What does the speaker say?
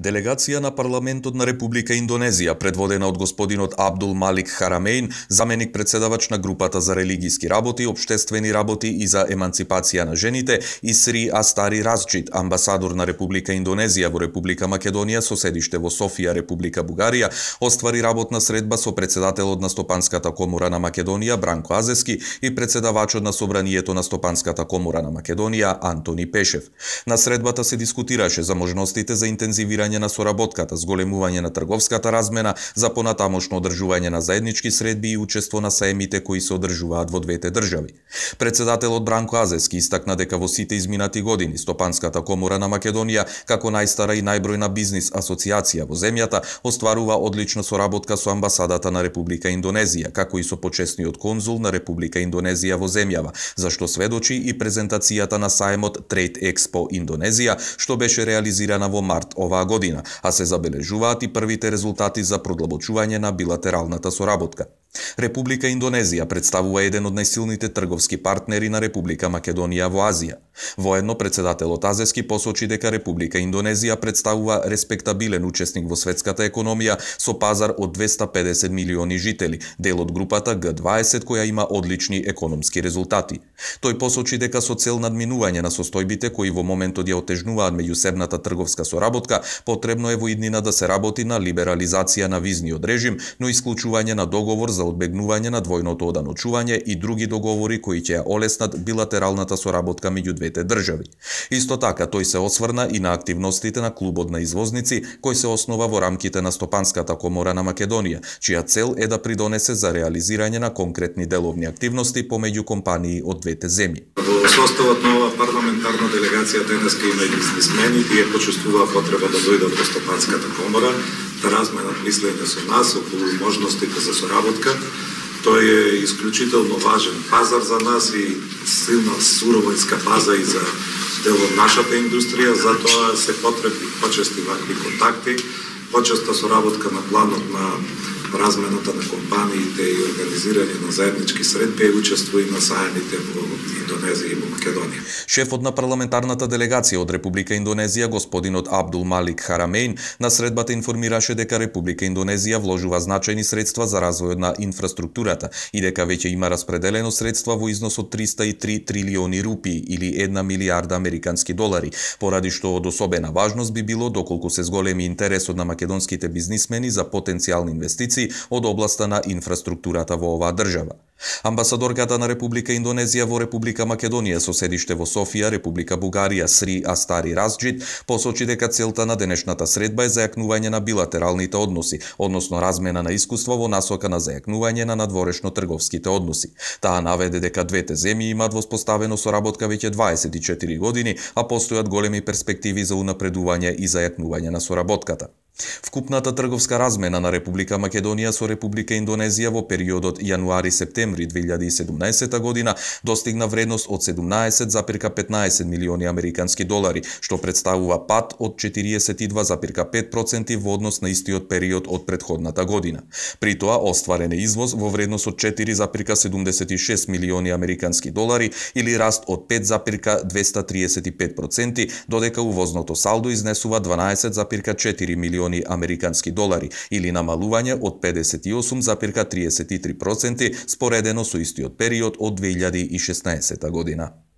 Делегација на парламентот на Република Индонезија, предводена од господинот Абдул Малик Харамеин, заменик председавач на групата за религиски работи, обштествени работи и за еманципација на жените, и Сри Астари Разджит, амбасадор на Република Индонезија во Република Македонија со седиште во Софија, Република Бугарија, оствари работна средба со председателот на Стопанската комора на Македонија Бранко Азески и председавачот на собранието на Стопанската комора на Македонија Антони Пешев. На средбата се дискутираше за можностите за интензивирање стимулирање на соработката, зголемување на трговската размена, за понатамошно одржување на заеднички средби и учество на саемите кои се одржуваат во двете држави. Председателот Бранко Азески истакна дека во сите изминати години Стопанската комора на Македонија, како најстара и најбројна бизнис асоциација во земјата, остварува одлична соработка со амбасадата на Република Индонезија, како и со почесниот конзул на Република Индонезија во земјава, за што сведочи и презентацијата на саемот Trade Expo Индонезија, што беше реализирана во март оваа година година, а се забележуваат и првите резултати за продлабочување на билатералната соработка. Република Индонезија представува еден од најсилните трговски партнери на Република Македонија во Азија. Воедно председателот Азески посочи дека Република Индонезија представува респектабилен учесник во светската економија со пазар од 250 милиони жители, дел од групата Г20 која има одлични економски резултати. Тој посочи дека со цел надминување на состојбите кои во моментот ја отежнуваат меѓусебната трговска соработка, потребно е во иднина да се работи на либерализација на визниот режим, но исклучување на договор за за одбегнување на двојното одано чување и други договори кои ќе ја олеснат билатералната соработка меѓу двете држави. Исто така, тој се осврна и на активностите на клубот на извозници кој се основа во рамките на Стопанската комора на Македонија, чија цел е да придонесе за реализирање на конкретни деловни активности помеѓу компании од двете земји. Во да составот на оваа парламентарна делегација денеска има и бизнисмени, тие почувствуваа потреба да дојдат во Стопанската комора, да разменат мислење со нас околу можностите за соработка. Тој е исклучително важен пазар за нас и силна суровинска база и за дел од нашата индустрија, затоа се потребни почести вакви контакти, почеста соработка на планот на размената на компаниите и организирани на заеднички средби и и на сајмите во Индонезија и во Македонија. Шефот на парламентарната делегација од Република Индонезија, господинот Абдул Малик Харамейн, на средбата информираше дека Република Индонезија вложува значајни средства за развојот на инфраструктурата и дека веќе има распределено средства во износ од 303 трилиони рупии или 1 милиарда американски долари, поради што од особена важност би било доколку се зголеми интересот на македонските бизнисмени за потенцијални инвестиции од областа на инфраструктурата во оваа држава. Амбасадорката на Република Индонезија во Република Македонија со седиште во Софија, Република Бугарија, Сри Астари Разџит посочи дека целта на денешната средба е зајакнување на билатералните односи, односно размена на искуство во насока на зајакнување на надворешно трговските односи. Таа наведе дека двете земји имаат воспоставено соработка веќе 24 години, а постојат големи перспективи за унапредување и зајакнување на соработката. Вкупната трговска размена на Република Македонија со Република Индонезија во периодот јануари-септември 2017 година достигна вредност од 17,15 милиони американски долари, што представува пад од 42,5% во однос на истиот период од предходната година. При тоа остварен е извоз во вредност од 4,76 милиони американски долари или раст од 5,235%, додека увозното салдо изнесува 12,4 милиони милиони американски долари или намалување од 58,33% споредено со истиот период од 2016 година.